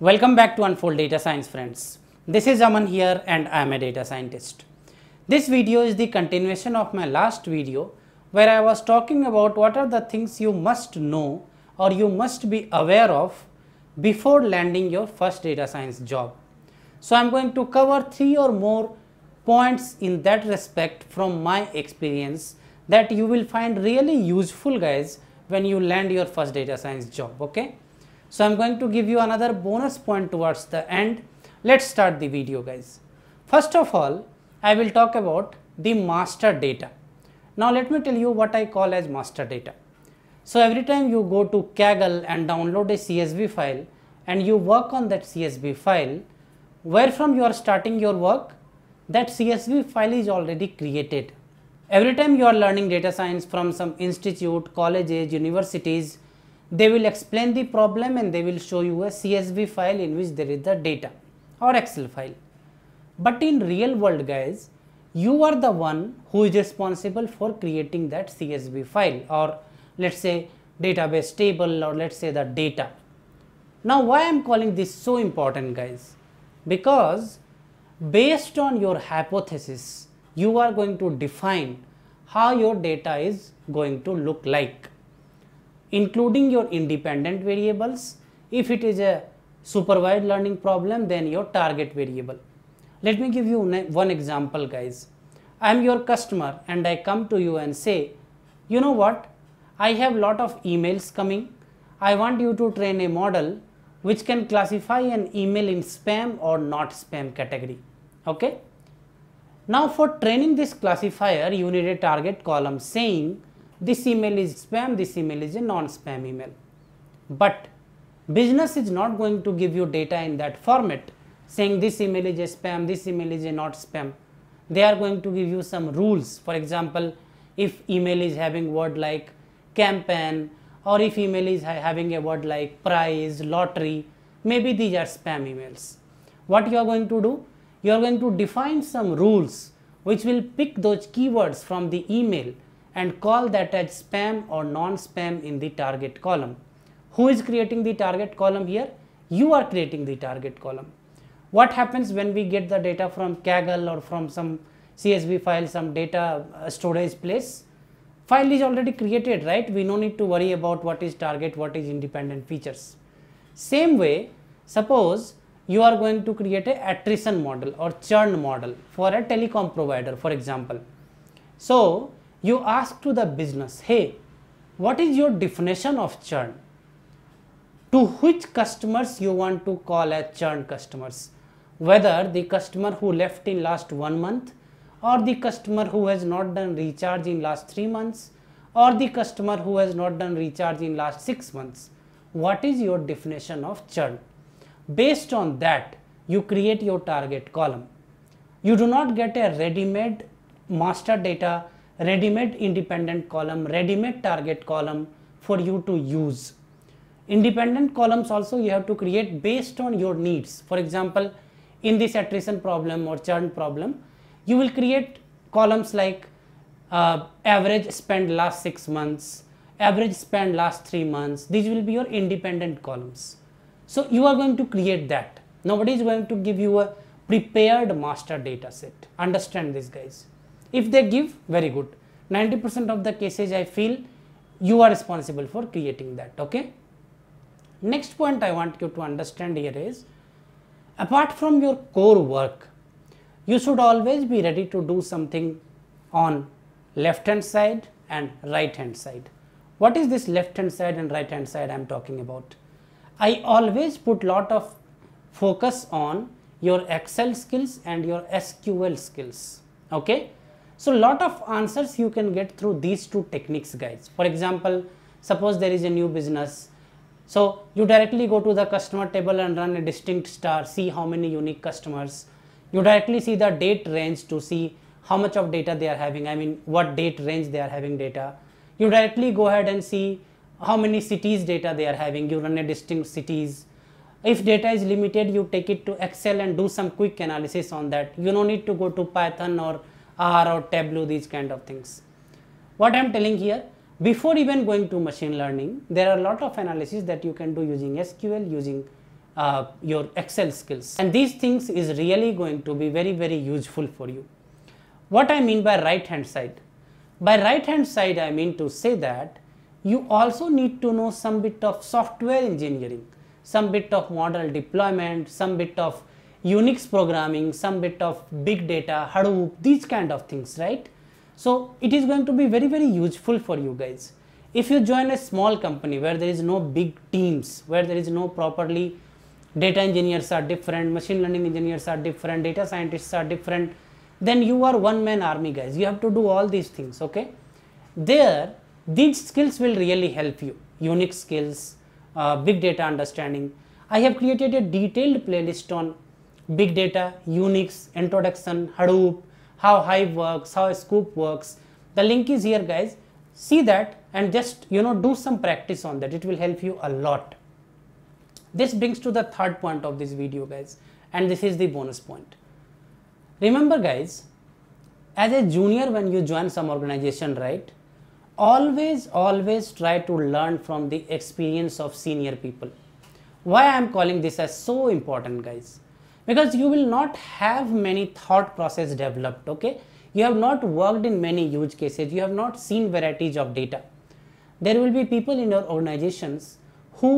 Welcome back to Unfold Data Science friends. This is Aman here and I am a data scientist. This video is the continuation of my last video where I was talking about what are the things you must know or you must be aware of before landing your first data science job. So I am going to cover three or more points in that respect from my experience that you will find really useful guys when you land your first data science job okay so, I am going to give you another bonus point towards the end. Let us start the video guys. First of all, I will talk about the master data. Now, let me tell you what I call as master data. So, every time you go to Kaggle and download a CSV file and you work on that CSV file, where from you are starting your work, that CSV file is already created. Every time you are learning data science from some institute, colleges, universities, they will explain the problem and they will show you a CSV file in which there is the data or Excel file. But in real world guys, you are the one who is responsible for creating that CSV file or let us say database table or let us say the data. Now why I am calling this so important guys? Because based on your hypothesis, you are going to define how your data is going to look like including your independent variables. If it is a supervised learning problem, then your target variable. Let me give you one example guys. I am your customer and I come to you and say, you know what, I have lot of emails coming. I want you to train a model which can classify an email in spam or not spam category. Okay. Now for training this classifier, you need a target column saying this email is spam, this email is a non-spam email. But business is not going to give you data in that format saying this email is a spam, this email is a not spam. They are going to give you some rules. For example, if email is having word like campaign or if email is ha having a word like prize, lottery, maybe these are spam emails. What you are going to do? You are going to define some rules which will pick those keywords from the email and call that as spam or non-spam in the target column. Who is creating the target column here? You are creating the target column. What happens when we get the data from Kaggle or from some CSV file, some data uh, storage place? File is already created, right? We no need to worry about what is target, what is independent features. Same way, suppose you are going to create a attrition model or churn model for a telecom provider, for example. So, you ask to the business, hey, what is your definition of churn? To which customers you want to call as churn customers? Whether the customer who left in last one month or the customer who has not done recharge in last three months or the customer who has not done recharge in last six months. What is your definition of churn? Based on that, you create your target column. You do not get a ready-made master data ready-made independent column, ready-made target column for you to use. Independent columns also you have to create based on your needs. For example, in this attrition problem or churn problem, you will create columns like uh, average spend last 6 months, average spend last 3 months. These will be your independent columns. So you are going to create that. Nobody is going to give you a prepared master data set. Understand this guys. If they give, very good. 90% of the cases I feel you are responsible for creating that, okay. Next point I want you to understand here is, apart from your core work, you should always be ready to do something on left hand side and right hand side. What is this left hand side and right hand side I am talking about? I always put lot of focus on your Excel skills and your SQL skills. Okay. So lot of answers you can get through these two techniques guys. For example, suppose there is a new business. So you directly go to the customer table and run a distinct star, see how many unique customers. You directly see the date range to see how much of data they are having. I mean, what date range they are having data. You directly go ahead and see how many cities data they are having. You run a distinct cities. If data is limited, you take it to Excel and do some quick analysis on that. You no need to go to Python or R or Tableau, these kind of things. What I am telling here, before even going to machine learning, there are a lot of analysis that you can do using SQL, using uh, your Excel skills. And these things is really going to be very, very useful for you. What I mean by right hand side? By right hand side, I mean to say that you also need to know some bit of software engineering, some bit of model deployment, some bit of Unix programming, some bit of big data, Hadoop, these kind of things, right? So it is going to be very, very useful for you guys. If you join a small company where there is no big teams, where there is no properly data engineers are different, machine learning engineers are different, data scientists are different, then you are one man army guys. You have to do all these things, okay? There, these skills will really help you. Unix skills, uh, big data understanding. I have created a detailed playlist on big data, Unix, introduction, Hadoop, how Hive works, how Scoop works. The link is here guys. See that and just you know do some practice on that. It will help you a lot. This brings to the third point of this video guys and this is the bonus point. Remember guys, as a junior when you join some organization right, always always try to learn from the experience of senior people. Why I am calling this as so important guys because you will not have many thought process developed okay you have not worked in many use cases you have not seen varieties of data there will be people in your organizations who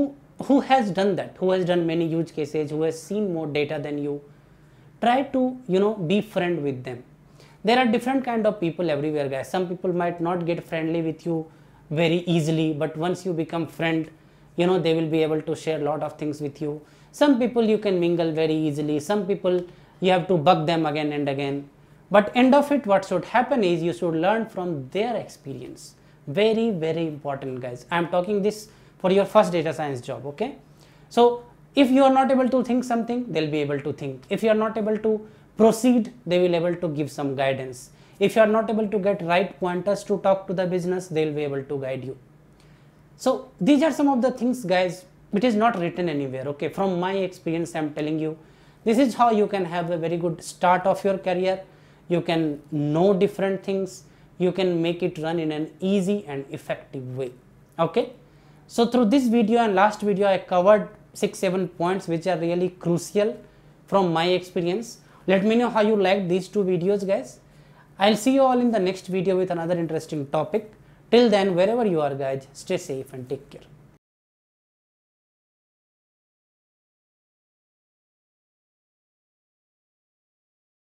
who has done that who has done many use cases who has seen more data than you try to you know be friend with them there are different kind of people everywhere guys some people might not get friendly with you very easily but once you become friend you know they will be able to share a lot of things with you some people you can mingle very easily, some people you have to bug them again and again. But end of it, what should happen is you should learn from their experience. Very, very important guys. I am talking this for your first data science job, okay? So if you are not able to think something, they'll be able to think. If you are not able to proceed, they will able to give some guidance. If you are not able to get right pointers to talk to the business, they will be able to guide you. So these are some of the things guys it is not written anywhere okay from my experience i'm telling you this is how you can have a very good start of your career you can know different things you can make it run in an easy and effective way okay so through this video and last video i covered six seven points which are really crucial from my experience let me know how you liked these two videos guys i'll see you all in the next video with another interesting topic till then wherever you are guys stay safe and take care